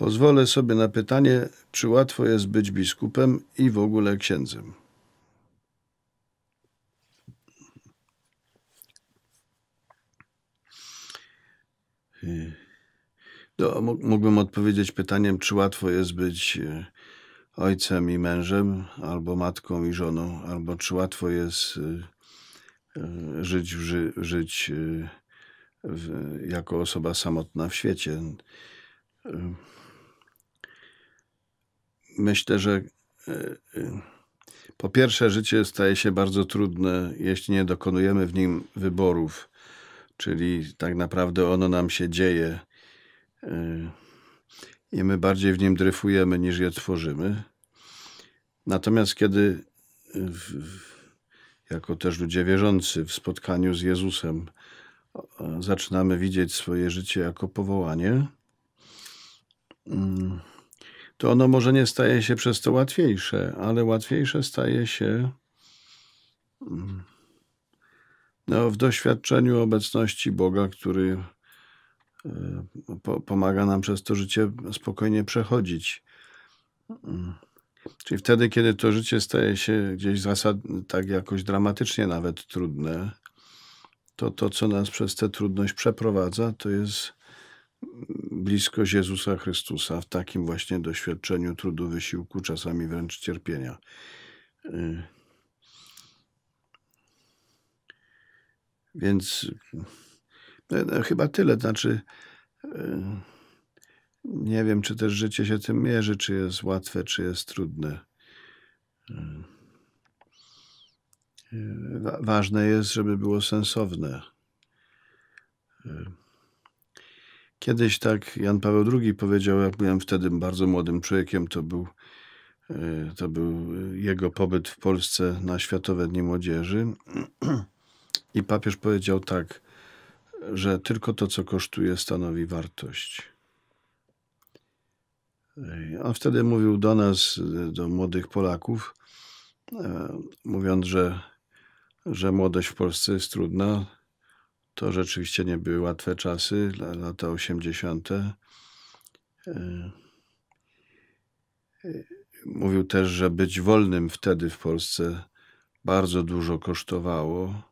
Pozwolę sobie na pytanie, czy łatwo jest być biskupem i w ogóle księdzem. No, mógłbym odpowiedzieć pytaniem, czy łatwo jest być e, ojcem i mężem, albo matką i żoną, albo czy łatwo jest e, e, żyć, żyć jako osoba samotna w świecie myślę, że e, e, po pierwsze życie staje się bardzo trudne, jeśli nie dokonujemy w nim wyborów, czyli tak naprawdę ono nam się dzieje e, i my bardziej w nim dryfujemy niż je tworzymy. Natomiast kiedy w, jako też ludzie wierzący w spotkaniu z Jezusem zaczynamy widzieć swoje życie jako powołanie, mm, to ono może nie staje się przez to łatwiejsze, ale łatwiejsze staje się mm, no, w doświadczeniu obecności Boga, który e, po, pomaga nam przez to życie spokojnie przechodzić. Mm. Czyli wtedy, kiedy to życie staje się gdzieś zasad, tak jakoś dramatycznie nawet trudne, to to, co nas przez tę trudność przeprowadza, to jest bliskość Jezusa Chrystusa w takim właśnie doświadczeniu trudu, wysiłku, czasami wręcz cierpienia. Y, więc no, no, chyba tyle. Znaczy, y, nie wiem, czy też życie się tym mierzy, czy jest łatwe, czy jest trudne. Y, ważne jest, żeby było sensowne. Kiedyś tak Jan Paweł II powiedział, jak byłem wtedy bardzo młodym człowiekiem, to był, e, to był e, jego pobyt w Polsce na Światowe Dni Młodzieży. I papież powiedział tak, że tylko to, co kosztuje, stanowi wartość. On e, wtedy mówił do nas, do młodych Polaków, mówiąc, że, że młodość w Polsce jest trudna, to rzeczywiście nie były łatwe czasy, lata 80. E, e, mówił też, że być wolnym wtedy w Polsce bardzo dużo kosztowało.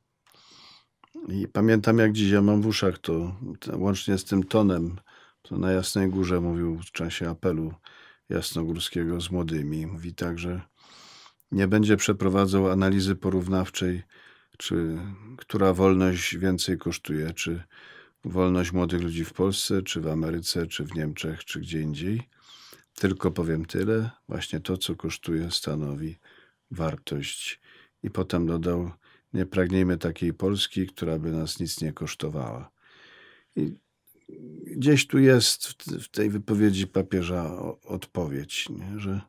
I pamiętam jak dziś, ja mam w uszach to, łącznie z tym tonem, to na Jasnej Górze mówił w czasie apelu Jasnogórskiego z młodymi. Mówi tak, że nie będzie przeprowadzał analizy porównawczej czy która wolność więcej kosztuje? Czy wolność młodych ludzi w Polsce, czy w Ameryce, czy w Niemczech, czy gdzie indziej? Tylko powiem tyle. Właśnie to, co kosztuje, stanowi wartość. I potem dodał: Nie pragniemy takiej Polski, która by nas nic nie kosztowała. I gdzieś tu jest w tej wypowiedzi papieża odpowiedź, nie? że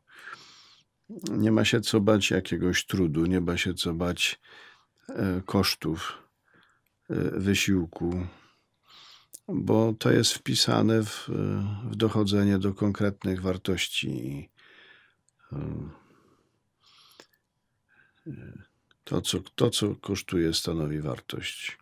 nie ma się co bać jakiegoś trudu, nie ma się co bać E, kosztów e, wysiłku, bo to jest wpisane w, e, w dochodzenie do konkretnych wartości. To co, to, co kosztuje, stanowi wartość.